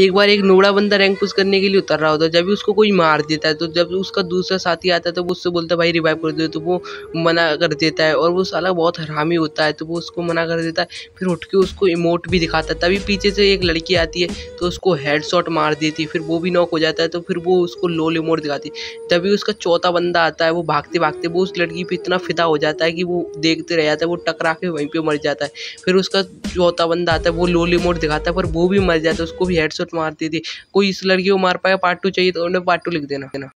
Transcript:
एक बार एक नोड़ा बंदा रैंक पुश करने के लिए उतर रहा होता है जब भी उसको कोई मार देता है तो जब उसका दूसरा साथी आता है तो वो उससे बोलता है भाई रिवाइव कर दो तो वो मना कर देता है और वो साला बहुत हरामी होता है तो वो उसको मना कर देता है फिर उठ के उसको इमोट भी दिखाता है तभी पीछे से एक लड़की आती है तो उसको हेड मार देती है फिर वो भी नॉक हो जाता है तो फिर वो उसको लो इमोट दिखाती है तभी उसका चौथा बंदा आता है वो भागते भागते वो उस लड़की पर इतना फिदा हो जाता है कि वो देखते रह जाता है वो टकरा के वहीं पर मर जाता है फिर उसका चौथा बंदा आता है वो लो इमोट दिखाता है पर वो भी मर जाता है उसको भी हेड मारती थी कोई इस लड़की को मार पाया पार्ट टू चाहिए तो उन्हें पार्ट टू लिख देना